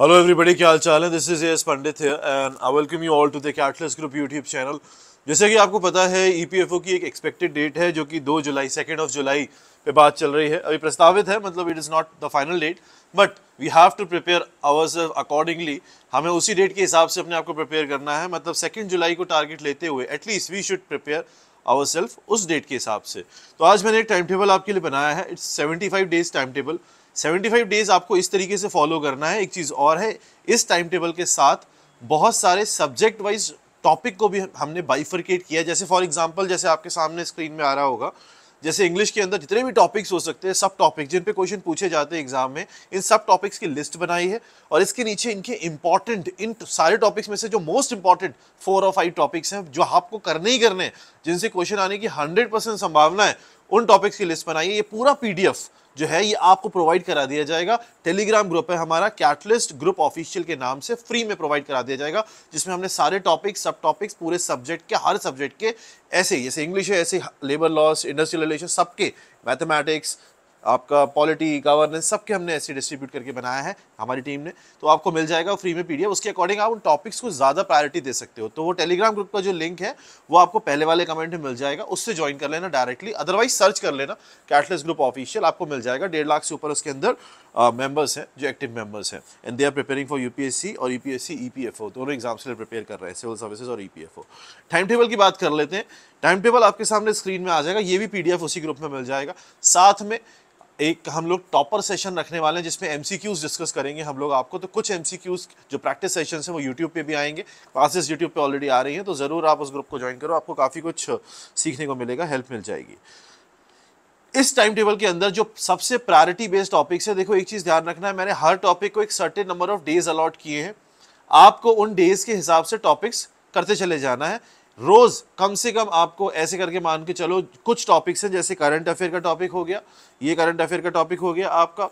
hello everybody क्या हाल चाल है this is S Pandit and I welcome you all to the catalyst group YouTube channel जैसे कि आपको पता है ईपीएफओ e की एक एक्सपेक्टेड डेट है जो कि 2 जुलाई सेकेंड ऑफ जुलाई पे बात चल रही है अभी प्रस्तावित है मतलब it is not the final date but we have to prepare ours accordingly हमें उसी डेट के हिसाब से अपने आप को प्रिपेयर करना है मतलब सेकेंड जुलाई को टारगेट लेते हुए at least we should prepare ourself उस डेट के हिसाब से तो आज मैंने एक टाइम टेबल आपके लिए बनाया है it's seventy five days time table seventy five days आपको इस तरीके से फॉलो करना है एक चीज़ और है इस टाइम टेबल के साथ बहुत सारे सब्जेक्ट वाइज टॉपिक को भी हमने बाइफर्केट किया जैसे फॉर एग्जाम्पल जैसे आपके सामने स्क्रीन में आ रहा होगा जैसे इंग्लिश के अंदर जितने भी टॉपिक्स हो सकते हैं सब टॉपिक जिन पे क्वेश्चन पूछे जाते हैं एग्जाम में इन सब टॉपिक्स की लिस्ट बनाई है और इसके नीचे इनके इंपॉर्टेंट इन सारे टॉपिक्स में से जो मोस्ट इंपॉर्टेंट फोर और फाइव टॉपिक्स हैं जो आपको करने ही करने हैं जिनसे क्वेश्चन आने की हंड्रेड संभावना है उन टॉपिक्स की लिस्ट बनाई है ये पूरा पीडीएफ जो है ये आपको प्रोवाइड करा दिया जाएगा टेलीग्राम ग्रुप है हमारा कैटलिस्ट ग्रुप ऑफिशियल के नाम से फ्री में प्रोवाइड करा दिया जाएगा जिसमें हमने सारे टॉपिक्स सब टॉपिक्स पूरे सब्जेक्ट के हर सब्जेक्ट के ऐसे जैसे इंग्लिश है ऐसे लेबर लॉस इंडस्ट्रियल रिलेशन सबके मैथमेटिक्स आपका पॉलिटी गवर्नेंस सबके हमने ऐसे डिस्ट्रीब्यूट करके बनाया है हमारी टीम ने तो आपको मिल जाएगा फ्री में पीडीएफ उसके अकॉर्डिंग आप उन टॉपिक्स को ज़्यादा प्रायोरिटी दे सकते हो तो वो टेलीग्राम ग्रुप का जो लिंक है वो आपको पहले वाले कमेंट में मिल जाएगा उससे ज्वाइन कर लेना डायरेक्टली अदरवाइज सर्च कर लेना कैटलेस ग्रुप ऑफिशियल आपको मिल जाएगा डेढ़ लाख से ऊपर उसके अंदर मेंबर्स हैं जो एक्टिव मेंबर्स हैं and they are preparing for UPSC और ईपीएससी e ईपीएफओ e दोनों एग्जाम के लिए प्रिपेयर कर रहे हैं सिविल सर्विसेज और ईपीएफओ टाइम टेबल की बात कर लेते हैं टाइम टेबल आपके सामने स्क्रीन में आ जाएगा ये भी पीडीएफ उसी ग्रुप में मिल जाएगा साथ में एक हम लोग टॉपर सेशन रखने वाले हैं जिसमें एम डिस्कस करेंगे हम लोग आपको तो कुछ एम जो प्रैक्टिस सेशन हैं वो यूट्यूब पे भी आएंगे क्लासेस यूट्यूब पे ऑलरेडी आ रही हैं तो ज़रूर आप उस ग्रुप को ज्वाइन करो आपको काफ़ी कुछ सीखने को मिलेगा हेल्प मिल जाएगी इस टाइम टेबल के अंदर जो सबसे प्रायोरिटी बेस्ड टॉपिक्स है देखो एक चीज़ ध्यान रखना है मैंने हर टॉपिक को एक certain number of days allot किए हैं आपको उन डेज के हिसाब से टॉपिक्स करते चले जाना है रोज़ कम से कम आपको ऐसे करके मान के चलो कुछ टॉपिक्स हैं जैसे करंट अफेयर का टॉपिक हो गया ये करंट अफेयर का टॉपिक हो गया आपका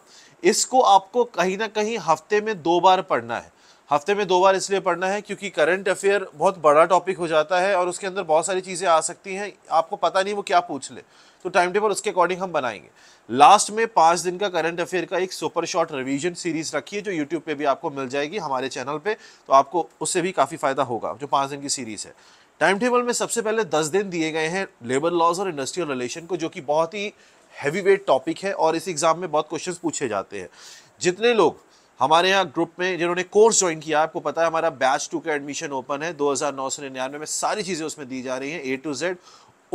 इसको आपको कहीं ना कहीं हफ्ते में दो बार पढ़ना है हफ्ते में दो बार इसलिए पढ़ना है क्योंकि करंट अफेयर बहुत बड़ा टॉपिक हो जाता है और उसके अंदर बहुत सारी चीज़ें आ सकती हैं आपको पता नहीं वो क्या पूछ ले तो टाइम टेबल उसके अकॉर्डिंग हम बनाएंगे लास्ट में पाँच दिन का करंट अफेयर का एक सुपर शॉर्ट रिवीजन सीरीज़ रखी है जो यूट्यूब पे भी आपको मिल जाएगी हमारे चैनल पे तो आपको उससे भी काफ़ी फ़ायदा होगा जो पाँच दिन की सीरीज़ है टाइम टेबल में सबसे पहले दस दिन दिए गए हैं लेबर लॉज और इंडस्ट्रियल रिलेशन को जो कि बहुत ही हैवी वेट टॉपिक है और इस एग्ज़ाम में बहुत क्वेश्चन पूछे जाते हैं जितने लोग हमारे यहाँ ग्रुप में जिन्होंने कोर्स ज्वाइन किया आपको पता है हमारा बैच टू का एडमिशन ओपन है दो सौ निन्यानवे में सारी चीज़ें उसमें दी जा रही हैं ए टू जेड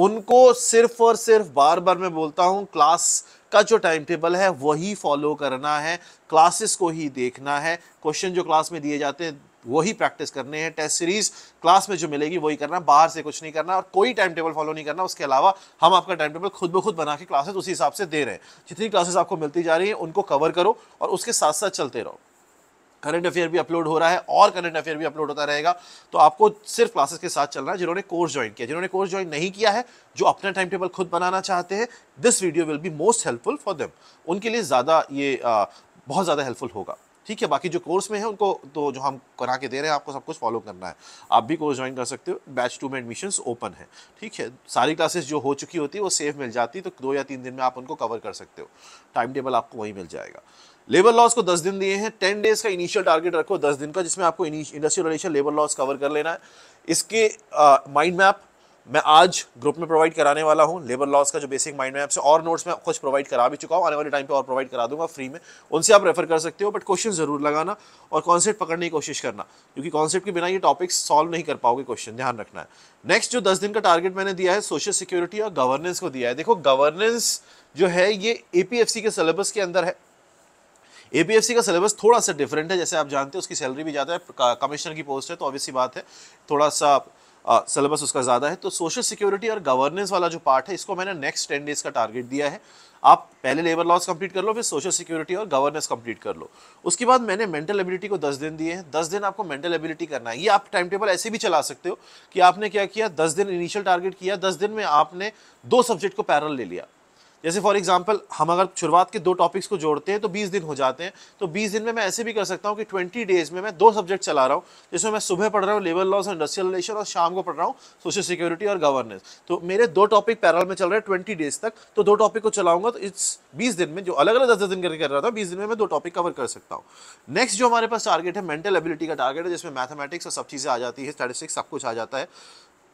उनको सिर्फ और सिर्फ बार बार मैं बोलता हूँ क्लास का जो टाइम टेबल है वही फॉलो करना है क्लासेस को ही देखना है क्वेश्चन जो क्लास में दिए जाते हैं वही प्रैक्टिस करने हैं टेस्ट सीरीज क्लास में जो मिलेगी वही करना बाहर से कुछ नहीं करना और कोई टाइम टेबल फॉलो नहीं करना उसके अलावा हम आपका टाइम टेबल खुद ब खुद बना के क्लासेस उसी हिसाब से दे रहे हैं जितनी क्लासेस आपको मिलती जा रही है उनको कवर करो और उसके साथ साथ चलते रहो करंट अफेयर भी अपलोड हो रहा है और करंट अफेयर भी अपलोड होता रहेगा तो आपको सिर्फ क्लासेस के साथ चलना है जिन्होंने कोर्स ज्वाइन किया जिन्होंने कोर्स ज्वाइन नहीं किया है जो अपना टाइम टेबल खुद बनाना चाहते हैं this video will be most helpful for them उनके लिए ज़्यादा ये आ, बहुत ज़्यादा हेल्पफुल होगा ठीक है बाकी जो कोर्स में है उनको तो जो हम करा के दे रहे हैं आपको सब कुछ फॉलो करना है आप भी कोर्स ज्वाइन कर सकते हो बैच टू में एडमिशन्स ओपन है ठीक है सारी क्लासेस जो हो चुकी होती है वो सेफ मिल जाती है तो दो या तीन दिन में आप उनको कवर कर सकते हो टाइम टेबल आपको वहीं मिल जाएगा लेबर लॉस को दस दिन दिए हैं टेन डेज का इनिशियल टारगेट रखो दस दिन का जिसमें आपको industrial relation labour laws cover कर लेना है इसके माइंड uh, मैप मैं आज ग्रुप में प्रोवाइड कराने वाला हूँ लेबर लॉस का जो बेसिक माइंड मैप से और नोट्स में कुछ प्रोवाइड करा भी चुका हूँ आने वाले टाइम पे और प्रोवाइड करा दूंगा फ्री में उनसे आप रेफर कर सकते हो बट क्वेश्चन जरूर लगाना और कॉन्सेप्ट पकड़ने की कोशिश करना क्योंकि कॉन्सेप्ट के बिना ये टॉपिक सॉल्व नहीं कर पाओगे क्वेश्चन ध्यान रखना है नेक्स्ट जो दस दिन का टारगेट मैंने दिया है सोशल सिक्योरिटी और गवर्नेंस को दिया है देखो गवर्नेंस जो है ये ए के सिलेबस के अंदर है ए का सिलेबस थोड़ा सा डिफरेंट है जैसे आप जानते हो उसकी सैलरी भी ज़्यादा है कमिश्नर की पोस्ट है तो ऑब्वियसली बात है थोड़ा सा सिलेबस उसका ज़्यादा है तो सोशल सिक्योरिटी और गवर्नेंस वाला जो पार्ट है इसको मैंने नेक्स्ट टेन डेज का टारगेट दिया है आप पहले लेबर लॉज कंप्लीट कर लो फिर सोशल सिक्योरिटी और गवर्नेंस कंप्लीट कर लो उसके बाद मैंने मेंटल एबिलिटी को दस दिन दिए हैं दस दिन आपको मेंटल एबिलिटी करना है ये आप टाइम टेबल ऐसे भी चला सकते हो कि आपने क्या किया दस दिन इनिशियल टारगेट किया दस दिन में आपने दो सब्जेक्ट को पैरल ले लिया जैसे फॉर एग्जांपल हम अगर शुरुआत के दो टॉपिक्स को जोड़ते हैं तो 20 दिन हो जाते हैं तो 20 दिन में मैं ऐसे भी कर सकता हूँ कि 20 डेज़ में मैं दो सब्जेक्ट चला रहा हूँ जिसमें मैं सुबह पढ़ रहा हूँ लेबर लॉस और इंडस्ट्रियल रिलेशन और शाम को पढ़ रहा हूँ सोशल सिक्योरिटी और गवर्नेंस तो मेरे दो टॉपिक पैरल में चल रहे हैं ट्वेंटी डेज़ तक तो दो टॉपिक को चलाऊंगा तो इस बीस दिन में जो अलग अलग दस दस दिन कर रहा था बीस दिन में मैं दो टॉपिक कवर कर सकता हूँ नेक्स्ट जो हमारे पास टारगेट है मेंटल एबिलिटी का टारगेट है जिसमें मैथमेटिक्स और सब चीज़ें आ जाती है स्टैटिस्टिक्स सब कुछ आ जाता है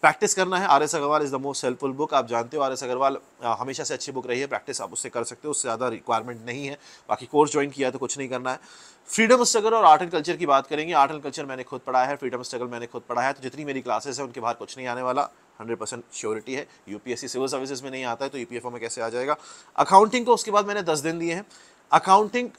प्रैक्टिस करना है R S Agrawal is the most helpful book आप जानते हो आर एस अग्रवाल हमेशा से अच्छी बुक रही है प्रैक्टिस आप उससे कर सकते हो उससे ज़्यादा रिक्वायरमेंट नहीं है बाकी कोर्स ज्वाइन किया तो कुछ नहीं करना है फ्रीडम स्ट्रगल और आर्ट एंड कल्चर की बात करेंगे आर्ट एंड कल्चर मैंने खुद पढ़ा है फ्रीडम स्ट्रगल मैंने खुद पढ़ा है तो जितनी मेरी क्लासेस है उनके बाहर कुछ नहीं आने वाला हंड्रेड परसेंट श्योरिटी है यूपीएससी सिविल सर्विसेज में नहीं आता है तो ओ e में कैसे आ जाएगा अकाउंटिंग को तो उसके बाद मैंने दस दिन दिए हैं अकाउंटिंग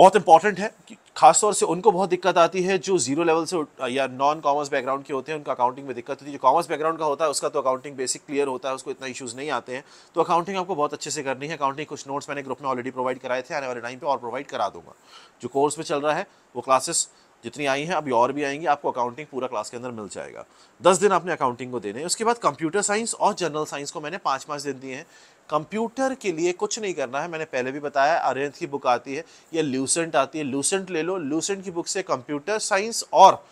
बहुत इंपॉर्टेंट है खासतौर से उनको बहुत दिक्कत आती है जो जीरो लेवल से या नॉन कॉमर्स बैकग्राउंड के होते हैं उनका अकाउंटिंग में दिक्कत होती है जो कॉमर्स बैकग्राउंड का होता है उसका तो अकाउंटिंग बेसिक क्लियर होता है उसको इतना इशूज़ नहीं आते हैं तो अकाउंटिंग आपको बहुत अच्छे से करनी है अकाउंटिंग कुछ नोट्स मैंने ग्रुप में ऑलरेडी प्रोवाइड कराए थे आने वाले टाइम पर और प्रोवाइड करा दूंगा जो कोर्स में चल रहा है वो क्लासेस जितनी आई हैं अभी और भी आएंगी आपको अकाउंटिंग पूरा क्लास के अंदर मिल जाएगा दस दिन आपने अकाउंटिंग को देने उसके बाद कंप्यूटर साइंस और जनरल साइंस को मैंने पाँच पाँच दिन दिए हैं कंप्यूटर के लिए कुछ नहीं करना है मैंने पहले भी बताया अरेंथ की बुक आती है या लूसेंट आती है लूसेंट ले लो लूसेंट की बुक से कंप्यूटर साइंस और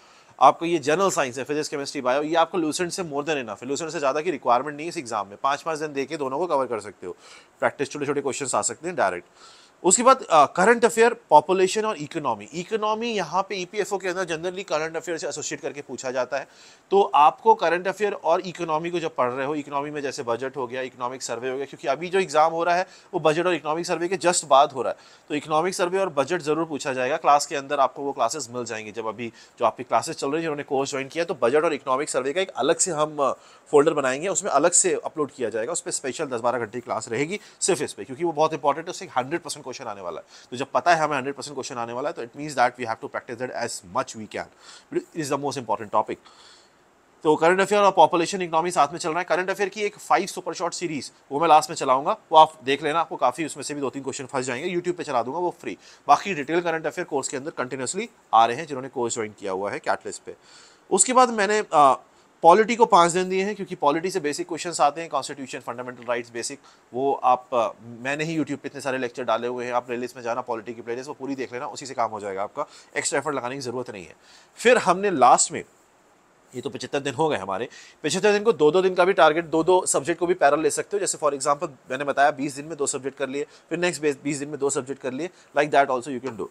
आपको ये जनरल साइंस है फिजिक्स केमिस्ट्री बायो ये आपको लूसेंट से मोर देन इनफ है लूसेंट से ज़्यादा की रिक्वायरमेंट नहीं है इस एग्जाम में पाँच पाँच दिन देके दोनों को कवर कर सकते हो प्रैक्टिस छोटे छोटे क्वेश्चन आ सकते हैं डायरेक्ट उसके बाद करंट अफेयर पॉपुलेशन और इकोनॉमी इकोनॉमी यहाँ पे ईपीएफओ e के अंदर जनरली करंट अफेयर से एसोसिएट करके पूछा जाता है तो आपको करंट अफेयर और इकोनॉमी को जब पढ़ रहे हो इकोनॉमी में जैसे बजट हो गया इकोनॉमिक सर्वे हो गया क्योंकि अभी जो एग्जाम हो रहा है वो बजट और इकोनॉमिक सर्वे के जस्ट बाद हो रहा है तो इकोनॉमिक सर्वे और बजट जरूर पूछा जाएगा क्लास के अंदर आपको वो क्लासेस मिल जाएंगे जब अभी जो आपकी क्लासेस चल रही है जिन्होंने कोर्स ज्वाइन किया तो बजट और इकोनॉमिक सर्वे का एक अलग से हम फोल्डर uh, बनाएंगे उसमें अलग से अपलोड किया जाएगा उस पर स्पेशल दस बारह घंटे क्लास रहेगी सिर्फ इस पर क्योंकि वो बहुत इंपॉर्टेंट है उससे हंड्रेड परसेंट क्वेश्चन आने वाला है तो जब पता है हमें हंड्रेड परसेंट क्वेश्चन आने वाला है तो it means that we have to practice that as much we can it is the most important topic तो करंट अफेयर और पॉपुलेशन इकोनॉमी साथ में चल रहा है करंट अफेयर की एक फाइव सुपर शॉर्ट सीरीज वो मैं लास्ट में चलाऊंगा वो आप देख लेना आपको काफी उसमें से भी दो तीन क्वेश्चन फंस जाएंगे यूट्यूब पे चला दूंगा वो फ्री बाकी डिटेल करंट अफेयर कोर्स के अंदर कंटिन्यूसली आ रहे हैं जिन्होंने कोर्स ज्वाइन किया हुआ है कैटलिस्ट पे उसके बाद मैंने आ, पॉलिटी को पाँच दिन दिए हैं क्योंकि पॉलिटी से बेसिक क्वेश्चन आते हैं कॉन्स्टिट्यूशन फंडामेंटल राइट्स बेसिक वो आप मैंने ही यूट्यूब पे इतने सारे लेक्चर डाले हुए हैं आप प्लेलिस्ट में जाना पॉलिटी की प्लेलिस्ट वो पूरी देख लेना उसी से काम हो जाएगा आपका एक्स्ट्रा एफर्ट लगाने की ज़रूरत नहीं है फिर हमने लास्ट में ये तो पचहत्तर दिन हो गए हमारे पचहत्तर दिन को दो दो दिन का भी टारगेट दो दो सब्जेक्ट को भी पैरल ले सकते हो जैसे फॉर एग्जाम्पल मैंने बताया बीस दिन में दो सब्जेक्ट कर लिए फिर नेक्स्ट बीस दिन में दो सब्जेक्ट कर लिए like that also you can do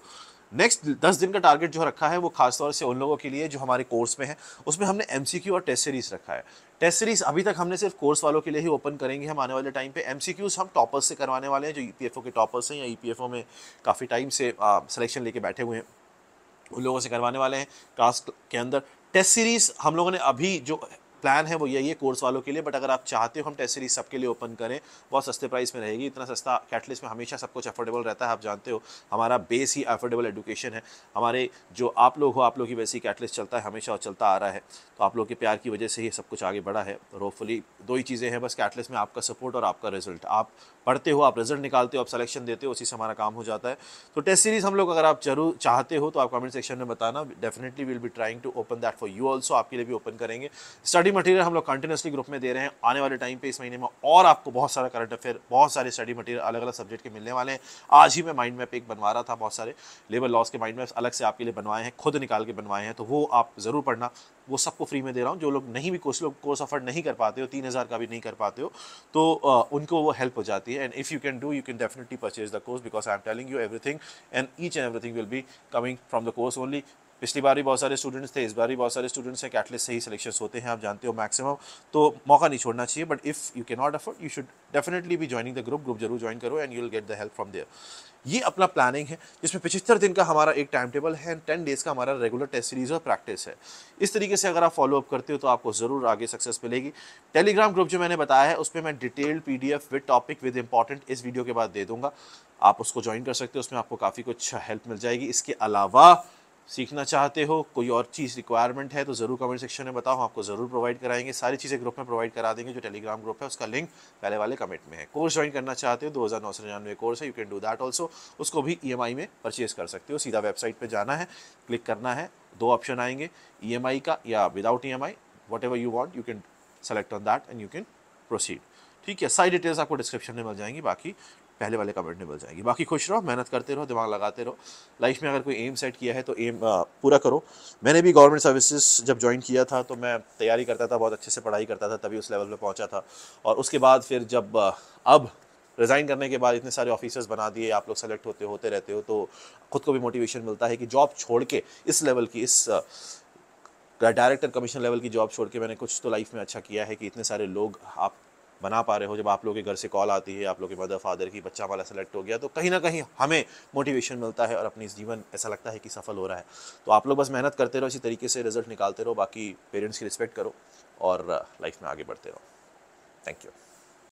next दस दिन का टारगेट जो रखा है वो खासतौर से उन लोगों के लिए जो हमारे कोर्स में है उसमें हमने एम और टेस्ट सीरीज़ रखा है टेस्ट सीरीज़ अभी तक हमने सिर्फ कोर्स वालों के लिए ही ओपन करेंगे हम आने वाले टाइम पे एम हम टॉपर्स से करवाने वाले हैं जो ई e के टॉपर्स हैं या ई e में काफ़ी टाइम से सिलेक्शन लेके बैठे हुए हैं उन लोगों से करवाने वाले हैं कास्ट के अंदर टेस्ट सीरीज़ हम लोगों ने अभी जो प्लान है वो यही है कोर्स वालों के लिए बट अगर आप चाहते हो हम टेस्ट सीरीज सबके लिए ओपन करें बहुत सस्ते प्राइस में रहेगी इतना सस्ता कैटलिस्ट में हमेशा सब कुछ अफोर्डेबल रहता है आप जानते हो हमारा बेस ही अफोर्डेबल एजुकेशन है हमारे जो आप लोग हो आप लोग की वैसे ही कैटलिस्ट चलता है हमेशा और चलता आ रहा है तो आप लोग के प्यार की वजह से ही सब कुछ आगे बढ़ा है और होपफुली दो ही चीज़ें हैं बस कैटलिस्ट में आपका सपोर्ट और आपका रिजल्ट आप पढ़ते हो आप रिजल्ट निकालते हो आप सलेक्शन देते हो उसी से हमारा काम हो जाता है तो टेस्ट सीरीज़ हम लोग अगर आप जरूर चाहते हो तो आप कमेंट सेक्शन में बताना definitely will be trying to open that for you also आपके लिए भी ओपन करेंगे स्टडी स्टडी मटेरियल हम लोग कंटिन्यूसली ग्रुप में दे रहे हैं आने वाले टाइम पे इस महीने में और आपको बहुत सारा करंट अफेयर बहुत सारे स्टडी मटेरियल अलग अलग सब्जेक्ट के मिलने वाले हैं आज ही मैं माइंड मैप एक बनवा रहा था बहुत सारे लेबर लॉस के माइंड मैप अलग से आपके लिए बनवाए हैं खुद निकाल के बनवाए हैं तो वो आप ज़रूर पढ़ना वो सबको फ्री में दे रहा हूँ जो लोग नहीं भी कोर्स लोग कोर्स अफर्ड नहीं कर पाते हो तीन हज़ार का भी नहीं कर पाते हो तो उनको वो हेल्प हो जाती है and if you can do you can definitely purchase the course because I am telling you everything and each and everything will be coming from the course only पिछली बार भी बहुत सारे स्टूडेंट्स थे इस बार भी बहुत सारे स्टूडेंट्स हैं कैटलिस्ट से ही सिलेक्शन होते हैं आप जानते हो मैक्सिमम तो मौका नहीं छोड़ना चाहिए but if you can not afford you should definitely be joining the group group जरूर ज्वाइन करो and you will get the help from there ये अपना प्लानिंग है जिसमें पिछहत्तर दिन का हमारा एक टाइम टेबल है एंड टेन डेज़ का हमारा रेगुलर टेस्ट सीरीज़ और प्रैक्टिस है इस तरीके से अगर आप फॉलोअप करते हो तो आपको ज़रूर आगे सक्सेस मिलेगी टेलीग्राम ग्रुप जो मैंने बताया है उस पर मैं detailed P D F with topic with important इस वीडियो के बाद दे दूंगा आप उसको ज्वाइन कर सकते हो उसमें आपको काफ़ी कुछ हेल्प मिल जाएगी इसके अलावा सीखना चाहते हो कोई और चीज़ रिक्वायरमेंट है तो ज़रूर कमेंट सेक्शन में बताओ आपको ज़रूर प्रोवाइड कराएंगे सारी चीज़ें ग्रुप में प्रोवाइड करा देंगे जो टेलीग्राम ग्रुप है उसका लिंक पहले वाले कमेंट में है कोर्स ज्वाइन करना चाहते हो दो हज़ार नौ सौ निन्यानवे कोर्स है you can do that also उसको भी ई e में परचेज़ कर सकते हो सीधा वेबसाइट पर जाना है क्लिक करना है दो ऑप्शन आएंगे ई e का या without E M I ever you want you can select on that and you can proceed ठीक है सारी डिटेल्स आपको डिस्क्रिप्शन में मिल जाएंगी बाकी पहले वाले कमेंट में मिल जाएगी बाकी खुश रहो मेहनत करते रहो दिमाग लगाते रहो लाइफ में अगर कोई एम सेट किया है तो एम पूरा करो मैंने भी गवर्नमेंट सर्विसेज जब ज्वाइन किया था तो मैं तैयारी करता था बहुत अच्छे से पढ़ाई करता था तभी उस लेवल पर पहुँचा था और उसके बाद फिर जब अब रिज़ाइन करने के बाद इतने सारे ऑफिसर्स बना दिए आप लोग सेलेक्ट होते होते रहते हो तो ख़ुद को भी मोटिवेशन मिलता है कि जॉब छोड़ के इस लेवल की इस डायरेक्टर कमीशन लेवल की जॉब छोड़ के मैंने कुछ तो लाइफ में अच्छा किया है कि इतने सारे लोग आप बना पा रहे हो जब आप लोगों के घर से कॉल आती है आप लोग के मदर फादर की बच्चा हमारा सेलेक्ट हो गया तो कहीं ना कहीं हमें मोटिवेशन मिलता है और अपनी जीवन ऐसा लगता है कि सफल हो रहा है तो आप लोग बस मेहनत करते रहो इसी तरीके से रिजल्ट निकालते रहो बाकी पेरेंट्स की रिस्पेक्ट करो और लाइफ में आगे बढ़ते रहो थैंक यू